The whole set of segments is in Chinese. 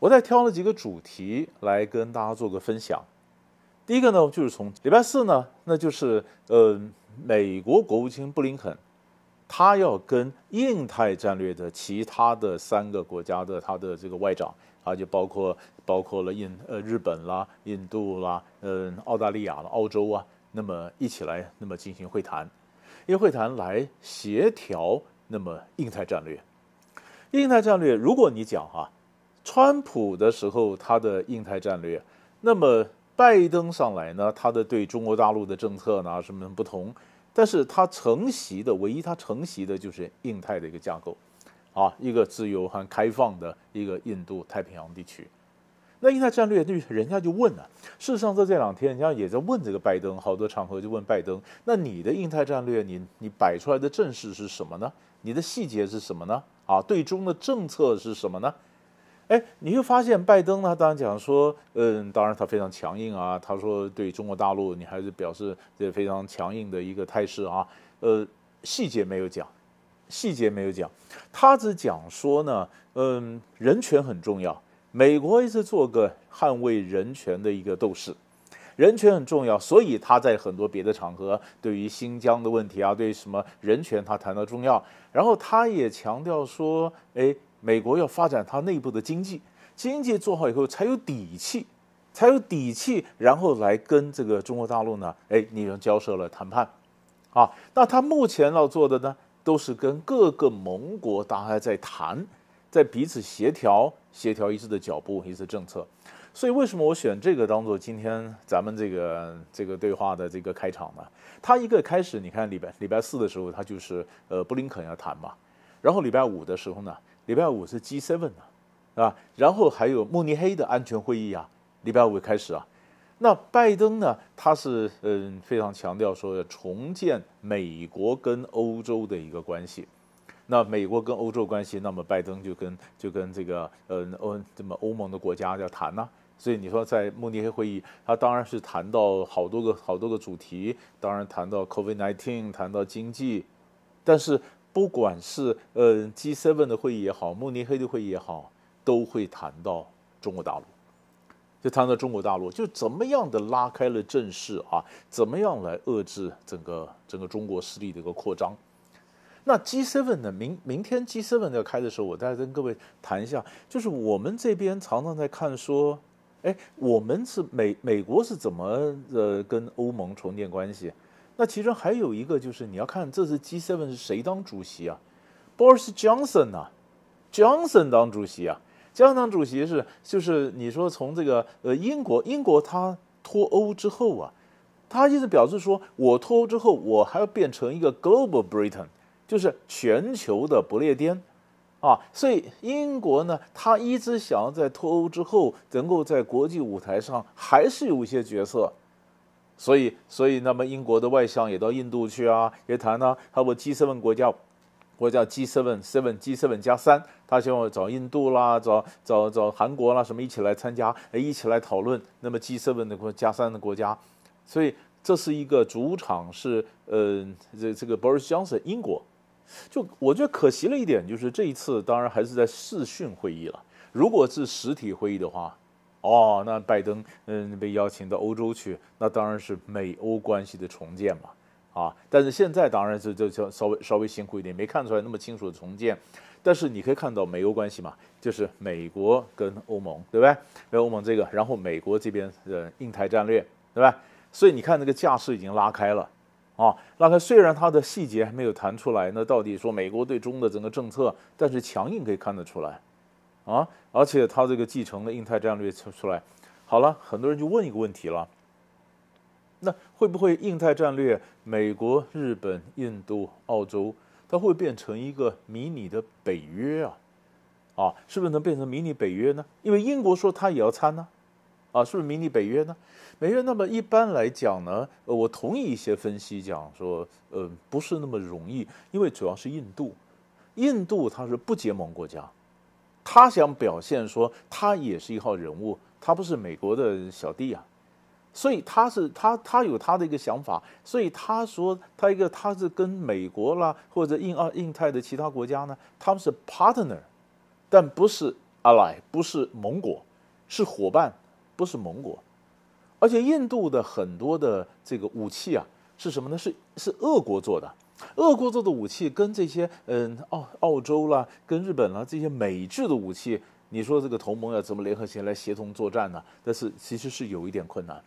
我再挑了几个主题来跟大家做个分享。第一个呢，就是从礼拜四呢，那就是呃，美国国务卿布林肯，他要跟印太战略的其他的三个国家的他的这个外长，啊，就包括包括了印呃日本啦、印度啦、嗯澳大利亚、啦、澳洲啊，那么一起来那么进行会谈，因为会谈来协调那么印太战略。印太战略，如果你讲哈。川普的时候，他的印太战略，那么拜登上来呢，他的对中国大陆的政策呢，什么不同？但是他承袭的唯一，他承袭的就是印太的一个架构，啊，一个自由和开放的一个印度太平洋地区。那印太战略，那人家就问了，事实上在这两天人家也在问这个拜登，好多场合就问拜登，那你的印太战略，你你摆出来的阵势是什么呢？你的细节是什么呢？啊，对中的政策是什么呢？哎，你会发现拜登呢？当然讲说，嗯，当然他非常强硬啊。他说对中国大陆，你还是表示这非常强硬的一个态势啊。呃，细节没有讲，细节没有讲，他只讲说呢，嗯，人权很重要，美国一直做个捍卫人权的一个斗士，人权很重要。所以他在很多别的场合，对于新疆的问题啊，对什么人权，他谈到重要。然后他也强调说，哎。美国要发展它内部的经济，经济做好以后才有底气，才有底气，然后来跟这个中国大陆呢，哎，你们交涉了谈判，啊，那他目前要做的呢，都是跟各个盟国大家在谈，在彼此协调，协调一致的脚步，一致政策。所以为什么我选这个当做今天咱们这个这个对话的这个开场呢？他一个开始，你看礼拜礼拜四的时候，他就是呃布林肯要谈嘛，然后礼拜五的时候呢？礼拜五是 G7 啊，是然后还有慕尼黑的安全会议啊，礼拜五开始啊。那拜登呢，他是嗯非常强调说要重建美国跟欧洲的一个关系。那美国跟欧洲关系，那么拜登就跟就跟这个嗯欧这么欧盟的国家要谈呢。所以你说在慕尼黑会议，他当然是谈到好多个好多个主题，当然谈到 COVID-19，谈到经济，但是。不管是呃 G7 的会议也好，慕尼黑的会议也好，都会谈到中国大陆，就谈到中国大陆，就怎么样的拉开了阵势啊，怎么样来遏制整个整个中国势力的一个扩张。那 G7 呢，明明天 G7 要开的时候，我再跟各位谈一下，就是我们这边常常在看说，哎，我们是美美国是怎么呃跟欧盟重建关系？那其中还有一个就是你要看这次 G7 是谁当主席啊？b o o r i s j o n 斯· j o h 啊，s o n 当主席啊。j s o n 当主席是就是你说从这个呃英国，英国他脱欧之后啊，他意思表示说我脱欧之后，我还要变成一个 Global Britain，就是全球的不列颠啊。所以英国呢，他一直想要在脱欧之后，能够在国际舞台上还是有一些角色。所以，所以那么英国的外相也到印度去啊，也谈啊。他不 G seven 国家，国家 G seven seven G seven 加三，他希望找印度啦，找找找韩国啦，什么一起来参加，一起来讨论。那么 G seven 的国加三的国家，所以这是一个主场是呃，这这个 Boris Johnson 英国。就我觉得可惜了一点，就是这一次当然还是在视讯会议了。如果是实体会议的话。哦，那拜登嗯被邀请到欧洲去，那当然是美欧关系的重建嘛，啊，但是现在当然是就就稍微稍微辛苦一点，没看出来那么清楚的重建，但是你可以看到美欧关系嘛，就是美国跟欧盟对不对？欧盟这个，然后美国这边的印太战略对吧？所以你看这个架势已经拉开了，啊，拉开虽然它的细节还没有谈出来，那到底说美国对中的整个政策，但是强硬可以看得出来。啊，而且他这个继承的印太战略出出来，好了，很多人就问一个问题了：那会不会印太战略，美国、日本、印度、澳洲，它会变成一个迷你的北约啊？啊，是不是能变成迷你北约呢？因为英国说它也要参呢，啊，是不是迷你北约呢？北约那么一般来讲呢，呃，我同意一些分析讲说，呃，不是那么容易，因为主要是印度，印度它是不结盟国家。他想表现说，他也是一号人物，他不是美国的小弟啊，所以他是他他有他的一个想法，所以他说他一个他是跟美国啦或者印奥印太的其他国家呢，他们是 partner，但不是 ally，不是盟国，是伙伴，不是盟国，而且印度的很多的这个武器啊是什么呢？是是俄国做的。俄国做的武器跟这些，嗯，澳澳洲啦，跟日本啦这些美制的武器，你说这个同盟要怎么联合起来协同作战呢？但是其实是有一点困难，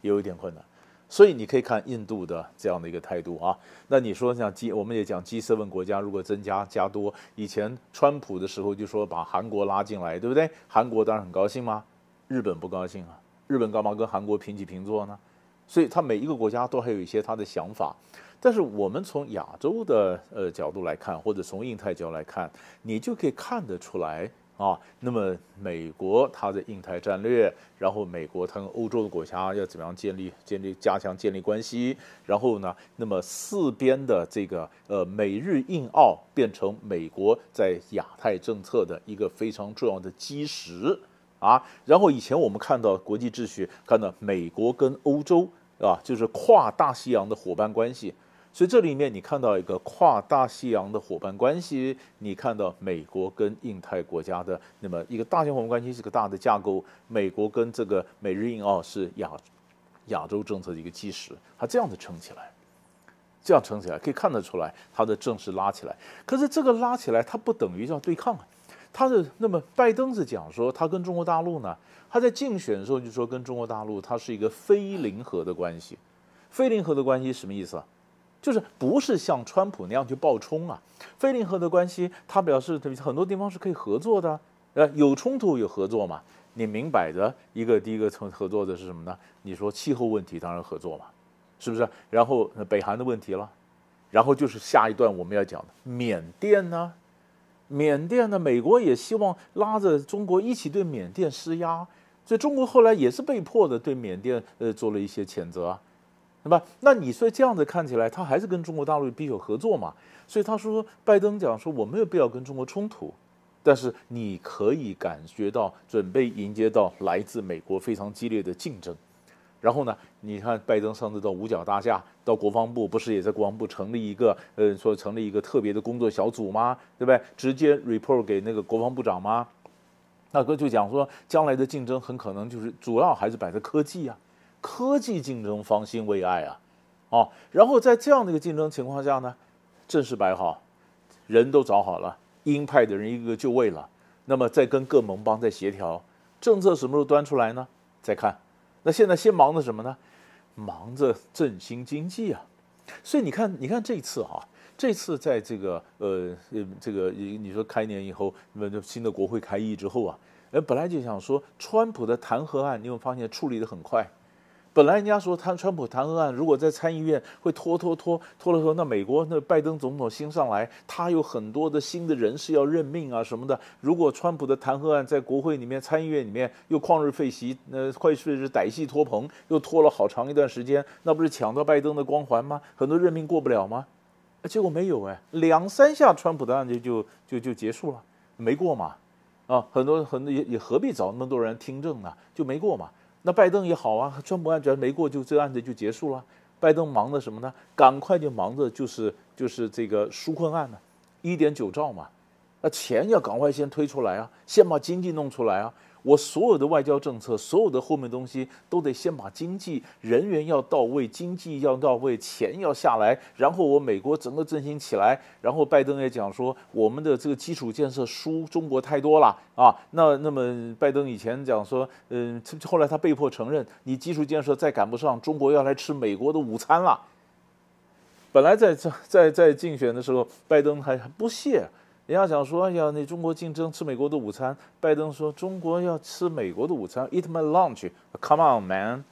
有一点困难。所以你可以看印度的这样的一个态度啊。那你说像基，我们也讲基斯问国家如果增加加多，以前川普的时候就说把韩国拉进来，对不对？韩国当然很高兴嘛，日本不高兴啊，日本干嘛跟韩国平起平坐呢？所以，他每一个国家都还有一些他的想法，但是我们从亚洲的呃角度来看，或者从印太角来看，你就可以看得出来啊。那么，美国它的印太战略，然后美国它跟欧洲的国家要怎么样建立、建立、加强建立关系？然后呢，那么四边的这个呃美日印澳变成美国在亚太政策的一个非常重要的基石啊。然后以前我们看到国际秩序，看到美国跟欧洲。对吧？就是跨大西洋的伙伴关系，所以这里面你看到一个跨大西洋的伙伴关系，你看到美国跟印太国家的那么一个大型伙伴关系，是个大的架构。美国跟这个美日印澳是亚亚洲政策的一个基石，它这样子撑起来，这样撑起来可以看得出来它的正式拉起来。可是这个拉起来，它不等于叫对抗啊。他的那么，拜登是讲说，他跟中国大陆呢，他在竞选的时候就说，跟中国大陆他是一个非零和的关系。非零和的关系什么意思？就是不是像川普那样去爆冲啊？非零和的关系，他表示很多地方是可以合作的。呃，有冲突有合作嘛？你明摆着一个第一个从合作的是什么呢？你说气候问题当然合作嘛，是不是？然后北韩的问题了，然后就是下一段我们要讲的缅甸呢。缅甸呢，美国也希望拉着中国一起对缅甸施压，所以中国后来也是被迫的对缅甸呃做了一些谴责，啊，对吧？那你说这样子看起来，他还是跟中国大陆必须合作嘛？所以他说拜登讲说我没有必要跟中国冲突，但是你可以感觉到准备迎接到来自美国非常激烈的竞争。然后呢？你看拜登上次到五角大厦，到国防部，不是也在国防部成立一个，呃，说成立一个特别的工作小组吗？对不对？直接 report 给那个国防部长吗？大哥就讲说，将来的竞争很可能就是主要还是摆在科技啊，科技竞争方兴未艾啊，哦。然后在这样的一个竞争情况下呢，正式摆好，人都找好了，鹰派的人一个就位了，那么再跟各盟邦再协调政策，什么时候端出来呢？再看。那现在先忙着什么呢？忙着振兴经济啊，所以你看，你看这一次哈，这次在这个呃呃这个你说开年以后，那就新的国会开议之后啊，呃本来就想说川普的弹劾案，你有发现处理的很快。本来人家说他川普弹劾案如果在参议院会拖拖拖拖了拖，那美国那拜登总统新上来，他有很多的新的人事要任命啊什么的。如果川普的弹劾案在国会里面参议院里面又旷日废席，那会是是歹戏拖棚，又拖了好长一段时间，那不是抢到拜登的光环吗？很多任命过不了吗？结果没有哎，两三下川普的案就就就就结束了，没过嘛。啊，很多很多也也何必找那么多人听证呢？就没过嘛。那拜登也好啊，川普案只要没过就这案子就结束了。拜登忙着什么呢？赶快就忙着就是就是这个纾困案呢，一点九兆嘛，那钱要赶快先推出来啊，先把经济弄出来啊。我所有的外交政策，所有的后面东西，都得先把经济、人员要到位，经济要到位，钱要下来，然后我美国整个振兴起来。然后拜登也讲说，我们的这个基础建设输中国太多了啊。那那么，拜登以前讲说，嗯，后来他被迫承认，你基础建设再赶不上，中国要来吃美国的午餐了。本来在在在竞选的时候，拜登还还不屑。人家讲说要那中国竞争吃美国的午餐，拜登说中国要吃美国的午餐，eat my lunch，come on man，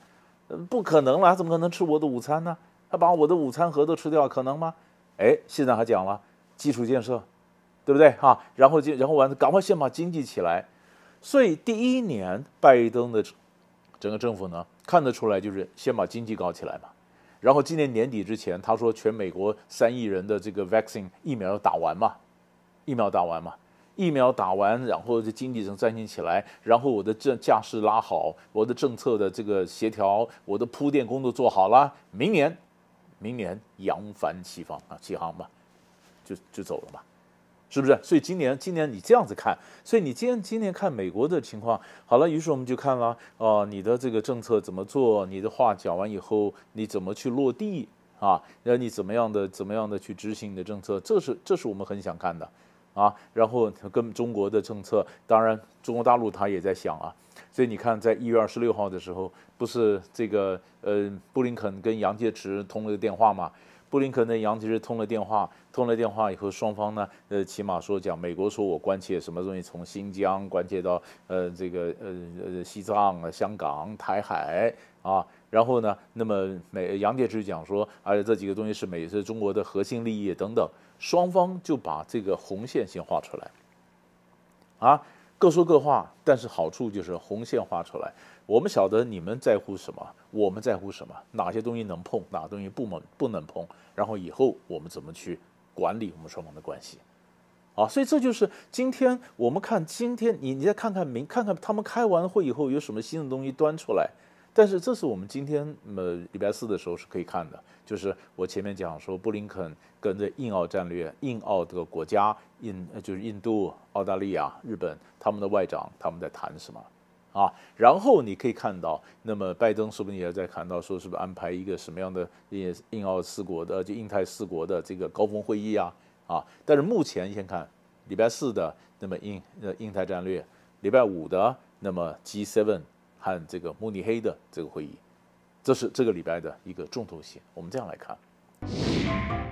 不可能了，怎么可能吃我的午餐呢？他把我的午餐盒都吃掉可能吗？哎，现在还讲了基础建设，对不对啊？然后就然后完，赶快先把经济起来。所以第一年拜登的整个政府呢，看得出来就是先把经济搞起来嘛。然后今年年底之前，他说全美国三亿人的这个 vaccine 疫苗要打完嘛。疫苗打完嘛，疫苗打完，然后这经济能振兴起来，然后我的这架势拉好，我的政策的这个协调，我的铺垫工作做好了，明年，明年扬帆起航啊，起航吧，就就走了嘛，是不是？所以今年今年你这样子看，所以你今天今年看美国的情况好了，于是我们就看了哦，你的这个政策怎么做？你的话讲完以后，你怎么去落地啊？那你怎么样的怎么样的去执行你的政策？这是这是我们很想看的。啊，然后跟中国的政策，当然中国大陆他也在想啊，所以你看，在一月二十六号的时候，不是这个呃布林肯跟杨洁篪通了个电话吗？布林肯跟杨洁篪通了电话，通了电话以后，双方呢，呃，起码说讲，美国说我关切什么东西，从新疆关切到呃这个呃呃西藏啊、香港、台海啊，然后呢，那么美杨洁篪讲说，而且这几个东西是美是中国的核心利益等等。双方就把这个红线先画出来，啊，各说各话，但是好处就是红线画出来，我们晓得你们在乎什么，我们在乎什么，哪些东西能碰，哪东西不能不能碰，然后以后我们怎么去管理我们双方的关系，啊，所以这就是今天我们看今天你你再看看明看看他们开完会以后有什么新的东西端出来。但是这是我们今天呃礼拜四的时候是可以看的，就是我前面讲说布林肯跟着印澳战略，印澳这个国家，印就是印度、澳大利亚、日本他们的外长他们在谈什么啊？然后你可以看到，那么拜登是不是也在谈到说是不是安排一个什么样的印印澳四国的就印太四国的这个高峰会议啊啊？但是目前先看礼拜四的那么印呃印太战略，礼拜五的那么 G7。和这个慕尼黑的这个会议，这是这个礼拜的一个重头戏。我们这样来看。